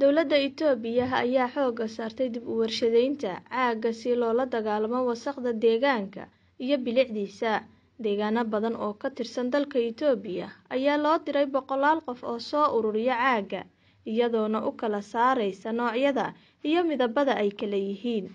Dowladda Itoobiya ayaa xooga saartay dib u warshadaynta caagga si loola dagaalamo wasaqda deegaanka iyo bilicdiisa. Deegaano badan oo ka tirsan dalka Itoobiya ayaa loo diray boqolaal qof oo soo ururiya caagga, iyadoona u kala saaraysa noocyada iyo midabada ay kala yihiin.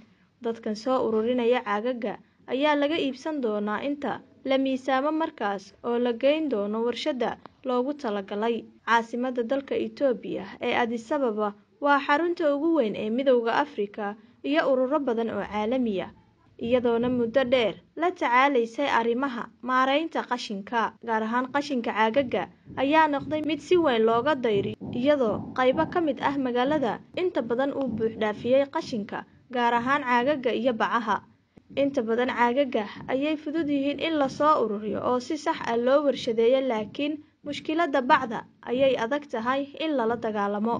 Dadkan soo ururinaya caagaga ayaa laga iibsan doonaa inta la miisaamo markaas oo la geyn doono warshadda loogu talagalay caasimadda dalka etoobiya ee adisababa waa xarunta ugu weyn ee midowda afrika iyo ururo badan oo caalamiya iyadoona muddo dheer la tacaalaysay arrimaha maaraynta qashinka gaar ahaan qashinka caagaga ayaa noqday mid si weyn looga dayri iyadoo qaybo ka mid ah magaalada inta badan uu buux dhaafiyey qashinka gaar ahaan caagaga iyo bacaha Inta badan caagagga ayay fudud yihiin in lasoo soo ururiyo oo si sax ah loo warshadeeyo laakiin mushkiladda bacda ayay adag tahay in lala dagaalamo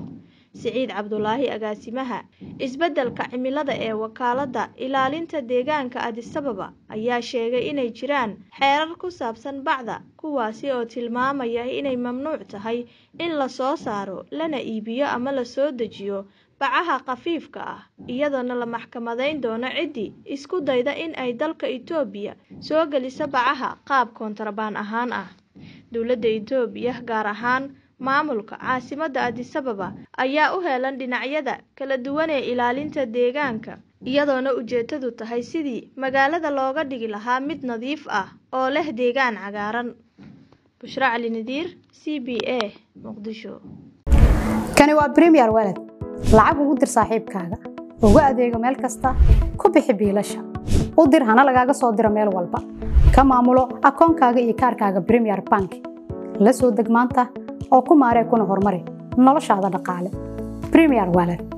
Siciid Cabdulaahi Agaasimaha Isbeddelka cimilada ee Wakaaladda Ilaalinta Deegaanka adisababa ayaa sheegay inay jiraan xeerar ku saabsan bacda kuwaasi oo tilmaamaya inay mamnuuc tahay in lasoo saaro, lana iibiyo ama lasoo dejiyo bacaha khafiifka ah iyadoona la maxkamadayn doono ciddii isku dayda in ay dalka itoobiya soo geliso bacaha qaab koontarabaan ahaan ah dowladda etoobiya gaar ahaan maamulka caasimadda adisababa ayaa u helan dhinacyada kala duwan ee ilaalinta deegaanka iyadoona ujeedadu tahay sidii magaalada looga dhigi lahaa mid nadiif ah oo leh deegaan cagaaran bushra cali nadiir c b a muqdisho kani waa premier walad lacag ugu dir saaxiibkaaga uga adeego meel kasta ku bixi biilasha u dir hana lagaaga soo diro meel walba ka maamulo akoonkaaga iyo kaarkaaga premier bank la soo deg maanta oo ku maaree kuna horumari noloshaada dhaqaale bremier walan